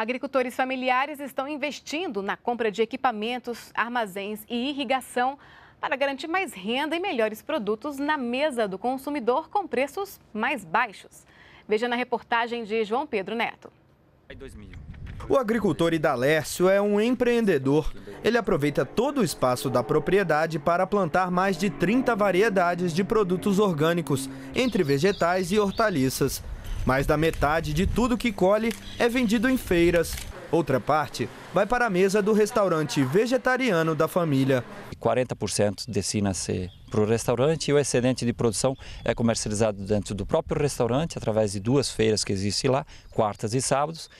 Agricultores familiares estão investindo na compra de equipamentos, armazéns e irrigação para garantir mais renda e melhores produtos na mesa do consumidor com preços mais baixos. Veja na reportagem de João Pedro Neto. O agricultor Idalércio é um empreendedor. Ele aproveita todo o espaço da propriedade para plantar mais de 30 variedades de produtos orgânicos, entre vegetais e hortaliças. Mais da metade de tudo que colhe é vendido em feiras. Outra parte vai para a mesa do restaurante vegetariano da família. 40% destina-se para o restaurante e o excedente de produção é comercializado dentro do próprio restaurante, através de duas feiras que existem lá, quartas e sábados.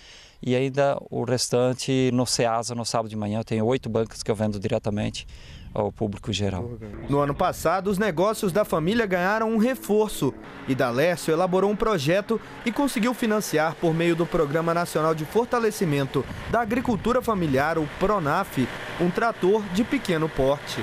E ainda o restante no SEASA, no sábado de manhã, eu tenho oito bancas que eu vendo diretamente ao público geral. No ano passado, os negócios da família ganharam um reforço e D'Alessio elaborou um projeto e conseguiu financiar por meio do Programa Nacional de Fortalecimento da Agricultura Familiar, o PRONAF, um trator de pequeno porte.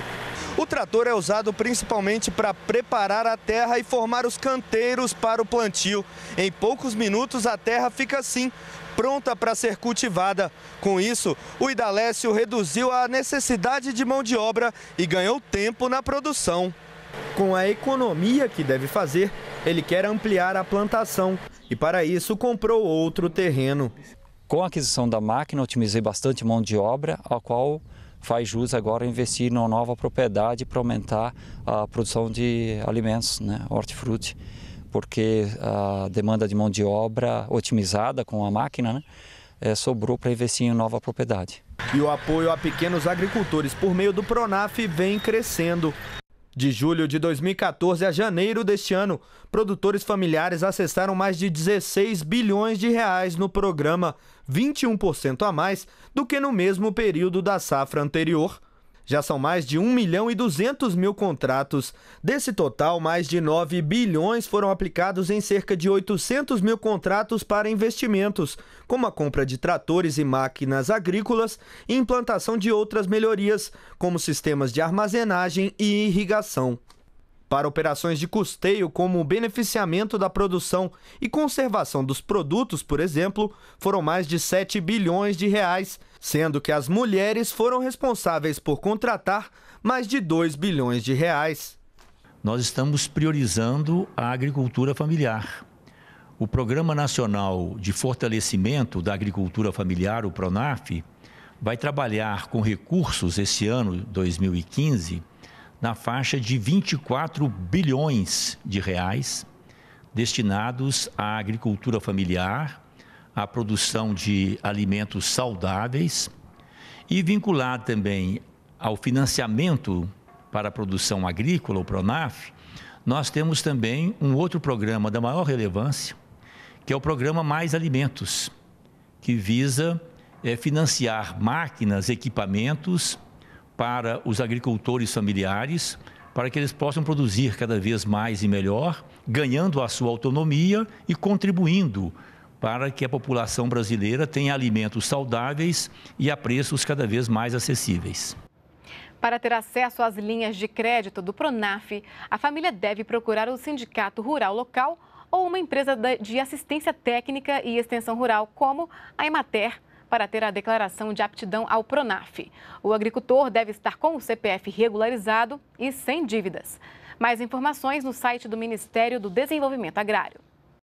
O trator é usado principalmente para preparar a terra e formar os canteiros para o plantio. Em poucos minutos, a terra fica assim, pronta para ser cultivada. Com isso, o Idalécio reduziu a necessidade de mão de obra e ganhou tempo na produção. Com a economia que deve fazer, ele quer ampliar a plantação e, para isso, comprou outro terreno. Com a aquisição da máquina, otimizei bastante mão de obra, a qual faz jus agora investir numa nova propriedade para aumentar a produção de alimentos, né, hortifruti, porque a demanda de mão de obra otimizada com a máquina né, é, sobrou para investir em nova propriedade. E o apoio a pequenos agricultores por meio do Pronaf vem crescendo. De julho de 2014 a janeiro deste ano, produtores familiares acessaram mais de 16 bilhões de reais no programa, 21% a mais do que no mesmo período da safra anterior. Já são mais de 1 milhão e 200 mil contratos. Desse total, mais de 9 bilhões foram aplicados em cerca de 800 mil contratos para investimentos, como a compra de tratores e máquinas agrícolas e implantação de outras melhorias, como sistemas de armazenagem e irrigação para operações de custeio, como o beneficiamento da produção e conservação dos produtos, por exemplo, foram mais de 7 bilhões de reais, sendo que as mulheres foram responsáveis por contratar mais de 2 bilhões de reais. Nós estamos priorizando a agricultura familiar. O Programa Nacional de Fortalecimento da Agricultura Familiar, o PRONAF, vai trabalhar com recursos esse ano 2015 na faixa de 24 bilhões de reais destinados à agricultura familiar, a produção de alimentos saudáveis e vincular também ao financiamento para a produção agrícola, o PRONAF, nós temos também um outro programa da maior relevância, que é o programa Mais Alimentos, que visa é, financiar máquinas, equipamentos para os agricultores familiares, para que eles possam produzir cada vez mais e melhor, ganhando a sua autonomia e contribuindo para que a população brasileira tenha alimentos saudáveis e a preços cada vez mais acessíveis. Para ter acesso às linhas de crédito do Pronaf, a família deve procurar o sindicato rural local ou uma empresa de assistência técnica e extensão rural, como a Emater, para ter a declaração de aptidão ao Pronaf. O agricultor deve estar com o CPF regularizado e sem dívidas. Mais informações no site do Ministério do Desenvolvimento Agrário.